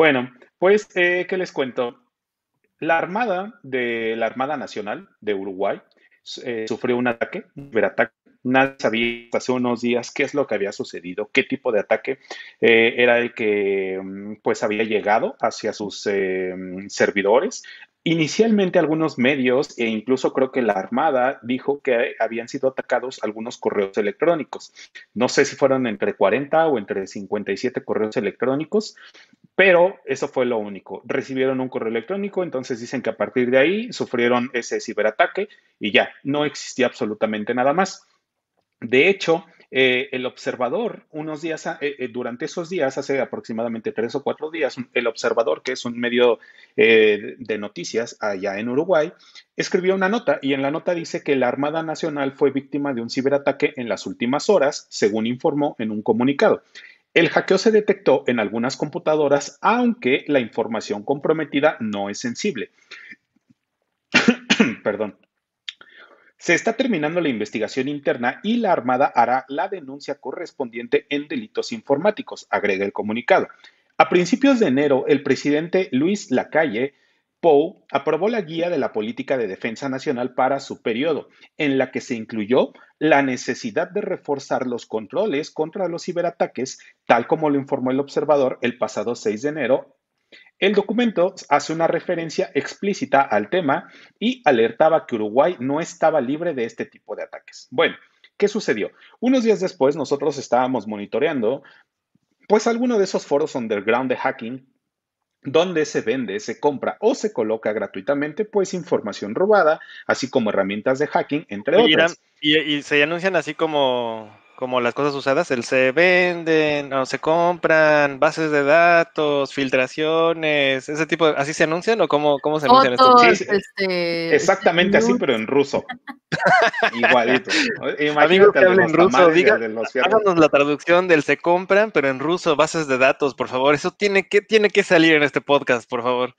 Bueno, pues, eh, ¿qué les cuento? La Armada de la Armada Nacional de Uruguay eh, sufrió un ataque, un ciberataque. Nadie sabía hace unos días qué es lo que había sucedido, qué tipo de ataque eh, era el que mm, pues había llegado hacia sus eh, mm, servidores, Inicialmente algunos medios e incluso creo que la Armada dijo que habían sido atacados algunos correos electrónicos. No sé si fueron entre 40 o entre 57 correos electrónicos, pero eso fue lo único. Recibieron un correo electrónico, entonces dicen que a partir de ahí sufrieron ese ciberataque y ya, no existía absolutamente nada más. De hecho, eh, el observador, unos días, eh, eh, durante esos días, hace aproximadamente tres o cuatro días, el observador, que es un medio de noticias allá en Uruguay, escribió una nota y en la nota dice que la Armada Nacional fue víctima de un ciberataque en las últimas horas, según informó en un comunicado. El hackeo se detectó en algunas computadoras, aunque la información comprometida no es sensible. Perdón. Se está terminando la investigación interna y la Armada hará la denuncia correspondiente en delitos informáticos, agrega el comunicado. A principios de enero, el presidente Luis Lacalle Pou aprobó la guía de la política de defensa nacional para su periodo, en la que se incluyó la necesidad de reforzar los controles contra los ciberataques, tal como lo informó el observador el pasado 6 de enero el documento hace una referencia explícita al tema y alertaba que Uruguay no estaba libre de este tipo de ataques. Bueno, ¿qué sucedió? Unos días después nosotros estábamos monitoreando pues alguno de esos foros underground de hacking donde se vende, se compra o se coloca gratuitamente pues información robada, así como herramientas de hacking, entre otras. y se anuncian así como como las cosas usadas, el se venden o se compran, bases de datos, filtraciones, ese tipo ¿así se anuncian o cómo, se anuncian estos? Este, exactamente así, pero en ruso. Igualito. Imagínate ruso, diga, háganos la traducción del se compran, pero en ruso, bases de datos, por favor. Eso tiene que, tiene que salir en este podcast, por favor.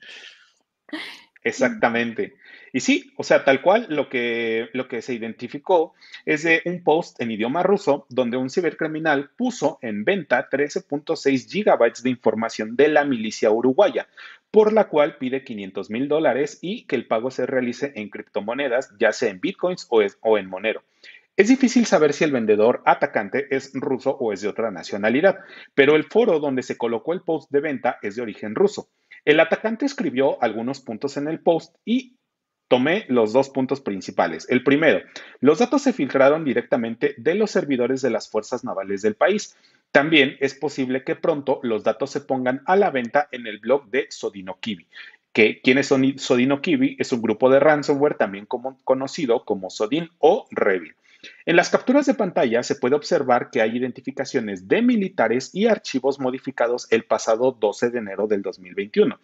Exactamente. Y sí, o sea, tal cual lo que, lo que se identificó es de un post en idioma ruso donde un cibercriminal puso en venta 13.6 gigabytes de información de la milicia uruguaya, por la cual pide 500 mil dólares y que el pago se realice en criptomonedas, ya sea en bitcoins o en Monero. Es difícil saber si el vendedor atacante es ruso o es de otra nacionalidad, pero el foro donde se colocó el post de venta es de origen ruso. El atacante escribió algunos puntos en el post y tomé los dos puntos principales. El primero, los datos se filtraron directamente de los servidores de las fuerzas navales del país. También es posible que pronto los datos se pongan a la venta en el blog de Sodino Kiwi. Que, ¿Quiénes son Sodino Kiwi? Es un grupo de ransomware también conocido como Sodin o Revit. En las capturas de pantalla se puede observar que hay identificaciones de militares y archivos modificados el pasado 12 de enero del 2021.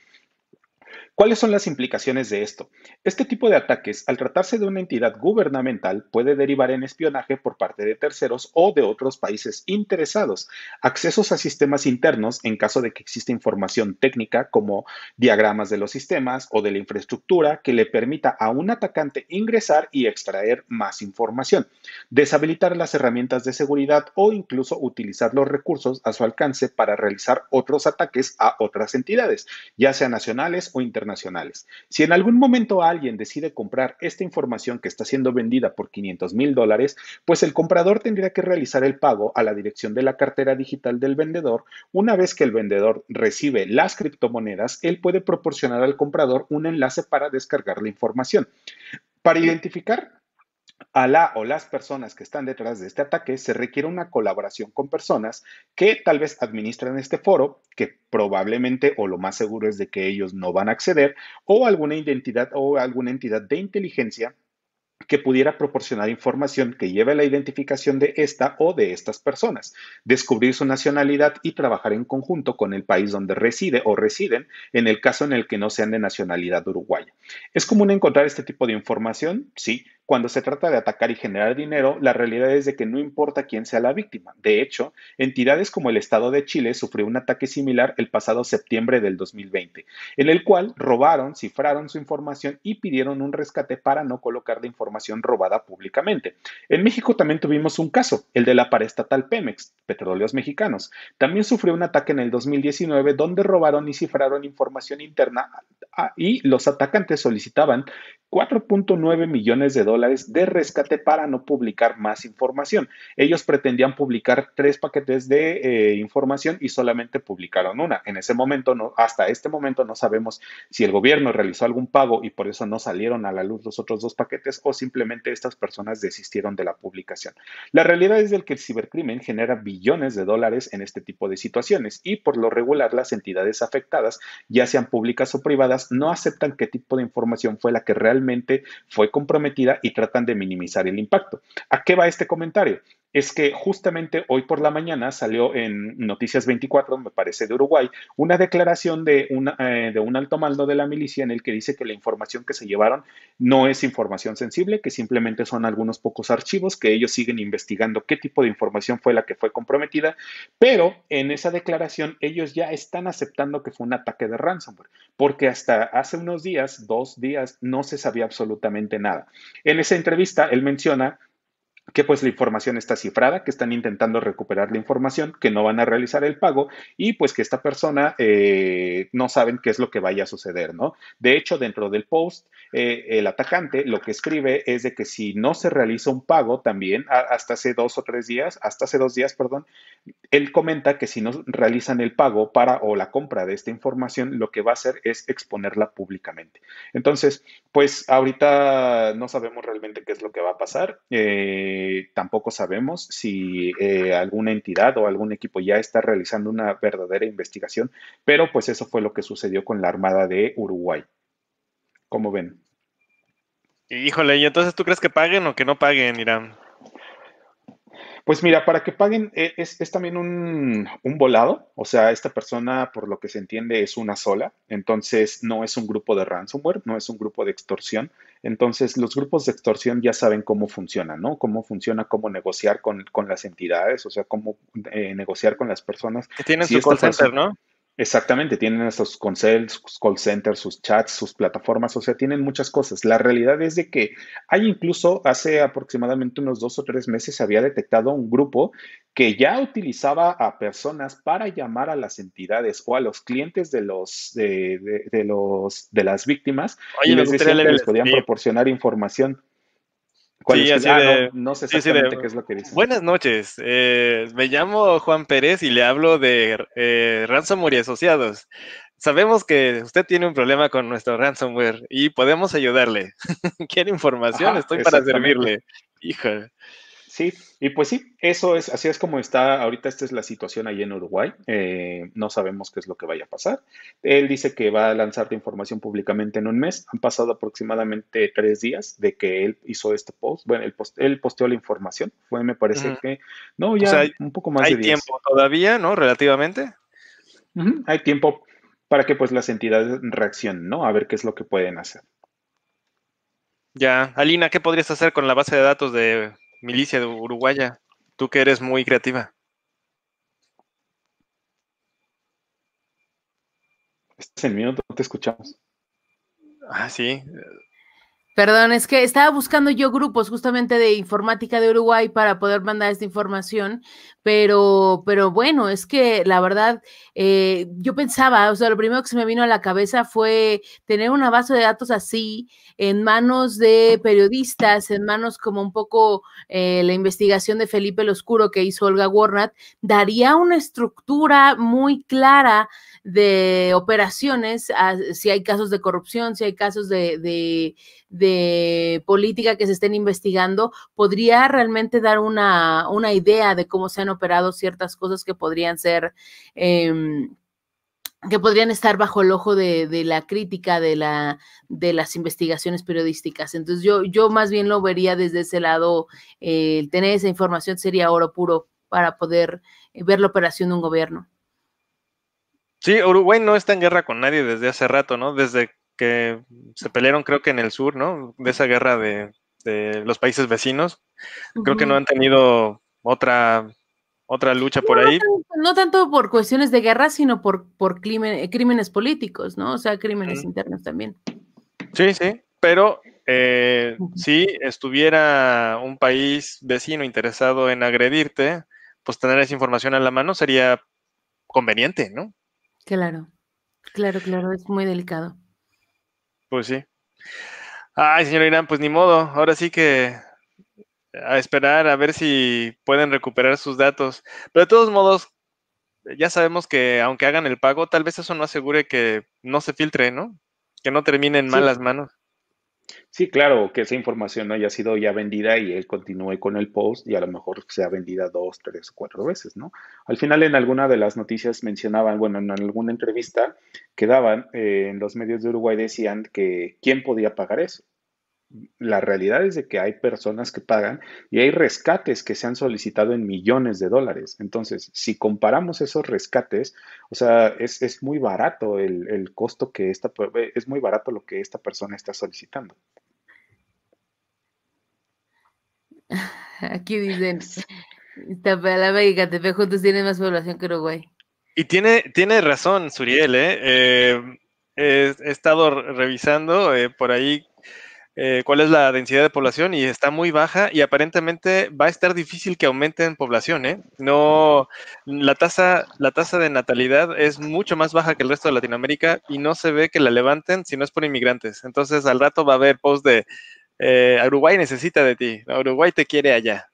¿Cuáles son las implicaciones de esto? Este tipo de ataques, al tratarse de una entidad gubernamental, puede derivar en espionaje por parte de terceros o de otros países interesados, accesos a sistemas internos en caso de que exista información técnica como diagramas de los sistemas o de la infraestructura que le permita a un atacante ingresar y extraer más información, deshabilitar las herramientas de seguridad o incluso utilizar los recursos a su alcance para realizar otros ataques a otras entidades, ya sean nacionales o internacionales nacionales. Si en algún momento alguien decide comprar esta información que está siendo vendida por 500 mil dólares, pues el comprador tendría que realizar el pago a la dirección de la cartera digital del vendedor. Una vez que el vendedor recibe las criptomonedas, él puede proporcionar al comprador un enlace para descargar la información. Para identificar a la o las personas que están detrás de este ataque, se requiere una colaboración con personas que tal vez administran este foro, que probablemente o lo más seguro es de que ellos no van a acceder, o alguna identidad o alguna entidad de inteligencia que pudiera proporcionar información que lleve a la identificación de esta o de estas personas, descubrir su nacionalidad y trabajar en conjunto con el país donde reside o residen en el caso en el que no sean de nacionalidad uruguaya. ¿Es común encontrar este tipo de información? Sí, cuando se trata de atacar y generar dinero, la realidad es de que no importa quién sea la víctima. De hecho, entidades como el Estado de Chile sufrió un ataque similar el pasado septiembre del 2020, en el cual robaron, cifraron su información y pidieron un rescate para no colocar la información robada públicamente. En México también tuvimos un caso, el de la paraestatal Pemex, Petróleos Mexicanos. También sufrió un ataque en el 2019 donde robaron y cifraron información interna ah, y los atacantes solicitaban 4.9 millones de dólares de rescate para no publicar más información. Ellos pretendían publicar tres paquetes de eh, información y solamente publicaron una. En ese momento, no, hasta este momento, no sabemos si el gobierno realizó algún pago y por eso no salieron a la luz los otros dos paquetes o simplemente estas personas desistieron de la publicación. La realidad es del que el cibercrimen genera billones de dólares en este tipo de situaciones y por lo regular las entidades afectadas, ya sean públicas o privadas, no aceptan qué tipo de información fue la que realmente fue comprometida y tratan de minimizar el impacto. ¿A qué va este comentario? es que justamente hoy por la mañana salió en Noticias 24, me parece, de Uruguay, una declaración eh, de, un alto mando de la milicia en el que dice que la información que se llevaron no es información sensible, que simplemente son algunos pocos archivos, que ellos siguen investigando qué tipo de información fue la que fue comprometida, pero en esa declaración ellos ya están aceptando que fue un ataque de ransomware, porque hasta hace unos días, dos días, no se sabía absolutamente nada. En esa entrevista, él menciona que pues la información está cifrada, que están intentando recuperar la información, que no van a realizar el pago y pues que esta persona eh, no saben qué es lo que vaya a suceder, ¿no? De hecho, dentro del post, eh, el atacante lo que escribe es de que si no se realiza un pago también, hasta hace dos o tres días, hasta hace dos días, perdón, él comenta que si no realizan el pago para o la compra de esta información, lo que va a hacer es exponerla públicamente. Entonces, pues ahorita no sabemos realmente qué es lo que va a pasar. Eh, eh, tampoco sabemos si eh, alguna entidad o algún equipo ya está realizando una verdadera investigación, pero pues eso fue lo que sucedió con la Armada de Uruguay. ¿Cómo ven? Híjole, ¿y entonces tú crees que paguen o que no paguen, Irán? Pues mira, para que paguen eh, es, también un, volado, o sea, esta persona por lo que se entiende es una sola, entonces no es un grupo de ransomware, no es un grupo de extorsión, entonces los grupos de extorsión ya saben cómo funciona, ¿no? Cómo funciona, cómo negociar con, con las entidades, o sea, cómo eh, negociar con las personas. Que tienen su call ¿no? Exactamente, tienen esos sus call centers, sus chats, sus plataformas, o sea, tienen muchas cosas. La realidad es de que hay incluso hace aproximadamente unos dos o tres meses se había detectado un grupo que ya utilizaba a personas para llamar a las entidades o a los clientes de los de, los de las víctimas y les podían proporcionar información sí, ah, no, sé exactamente qué es lo que dice. Buenas noches, eh, me llamo Juan Pérez y le hablo de eh, Ransomware y Asociados. Sabemos que usted tiene un problema con nuestro ransomware y podemos ayudarle. ¿Quiere información? Estoy para servirle. Híjole. Sí, y pues sí, eso es, así es como está ahorita, esta es la situación ahí en Uruguay, eh, no sabemos qué es lo que vaya a pasar. Él dice que va a lanzar la información públicamente en un mes, han pasado aproximadamente tres días de que él hizo este post, bueno, él, post, posteó la información, fue me parece que, no, ya un poco más. Hay tiempo todavía, ¿no? Relativamente. Hay tiempo para que pues las entidades reaccionen, ¿no? A ver qué es lo que pueden hacer. Ya, Alina, ¿qué podrías hacer con la base de datos de milicia de uruguaya, tú que eres muy creativa. Este es el minuto, no te escuchamos. Ah, sí. Perdón, es que estaba buscando yo grupos justamente de informática de Uruguay para poder mandar esta información, pero, pero bueno, es que la verdad, eh, yo pensaba, o sea, lo primero que se me vino a la cabeza fue tener una base de datos así en manos de periodistas, en manos como un poco eh, la investigación de Felipe el Oscuro que hizo Olga Warnat, daría una estructura muy clara de operaciones, ah, si hay casos de corrupción, si hay casos de política que se estén investigando podría realmente dar una, idea de cómo se han operado ciertas cosas que podrían ser... Em, que podrían estar bajo el ojo de, la crítica de, la, de las investigaciones periodísticas. Entonces yo, yo más bien lo vería desde ese lado, eh, el tener esa información sería oro puro para poder eh, ver la operación de un gobierno. Sí, Uruguay no está en guerra con nadie desde hace rato, ¿no? Desde que se pelearon creo que en el sur, ¿no? De esa guerra de, los países vecinos. Creo que no han tenido otra otra lucha por ahí. No, tanto por cuestiones de guerra, sino por, eh, crímenes políticos, ¿no? O sea, crímenes internos también. Sí, sí, pero eh, si estuviera un país vecino interesado en agredirte, pues tener esa información a la mano sería conveniente, ¿no? Claro, claro, claro, es muy delicado. Pues sí. Ay, señor Irán, pues ni modo. Ahora sí que a esperar a ver si pueden recuperar sus datos. Pero de todos modos, ya sabemos que aunque hagan el pago, tal vez eso no asegure que no se filtre, ¿no? Que no terminen en malas manos. Sí, claro, que esa información no haya sido ya vendida y él continúe con el post y a lo mejor sea vendida dos, tres, cuatro veces, ¿no? Al final en alguna de las noticias mencionaban, bueno, en alguna entrevista que daban eh, en los medios de Uruguay decían que quién podía pagar eso. La realidad es de que hay personas que pagan y hay rescates que se han solicitado en millones de dólares. Entonces, si comparamos esos rescates, o sea, es, muy barato el, el costo que esta, es muy barato lo que esta persona está solicitando. Aquí dicen, esta palabra y Catepec juntos más población que Uruguay. Y tiene, tiene razón, Suriel, ¿eh? Eh, he, estado revisando eh, por ahí cuál es la densidad de población y está muy baja y aparentemente va a estar difícil que aumente en población, ¿eh? No, la tasa, la tasa de natalidad es mucho más baja que el resto de Latinoamérica y no se ve que la levanten si no es por inmigrantes. Entonces al rato va a haber post de eh, Uruguay necesita de ti, Uruguay te quiere allá.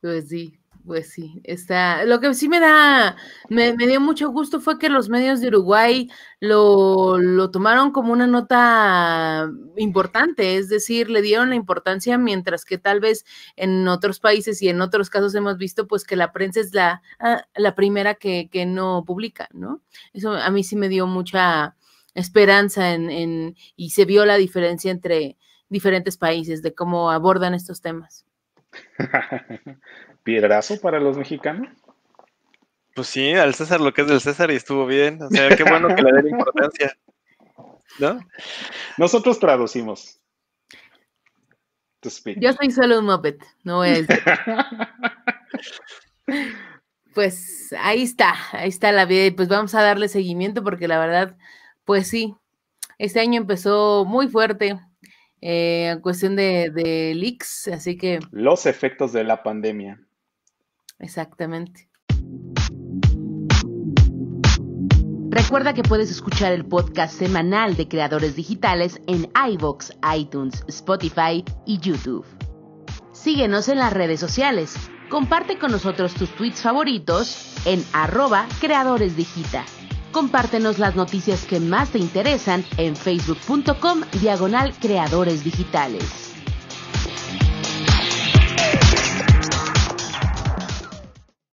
Pues sí, pues sí, está. Lo que sí me da, me, dio mucho gusto fue que los medios de Uruguay lo, tomaron como una nota importante, es decir, le dieron la importancia, mientras que tal vez en otros países y en otros casos hemos visto, pues que la prensa es la, ah, la primera que, que no publica, ¿no? Eso a mí sí me dio mucha, esperanza en, en, y se vio la diferencia entre diferentes países de cómo abordan estos temas. Piedrazo para los mexicanos. Pues sí, al César lo que es del César y estuvo bien. O sea, qué bueno que le den importancia. ¿No? Nosotros traducimos. Yo soy solo un Muppet, no es. pues ahí está, ahí está la vida. Y pues vamos a darle seguimiento porque la verdad pues sí, este año empezó muy fuerte, eh, en cuestión de, leaks, así que... Los efectos de la pandemia. Exactamente. Recuerda que puedes escuchar el podcast semanal de creadores digitales en iVoox, iTunes, Spotify y YouTube. Síguenos en las redes sociales. Comparte con nosotros tus tweets favoritos en arroba Compártenos las noticias que más te interesan en facebook.com diagonal creadores digitales.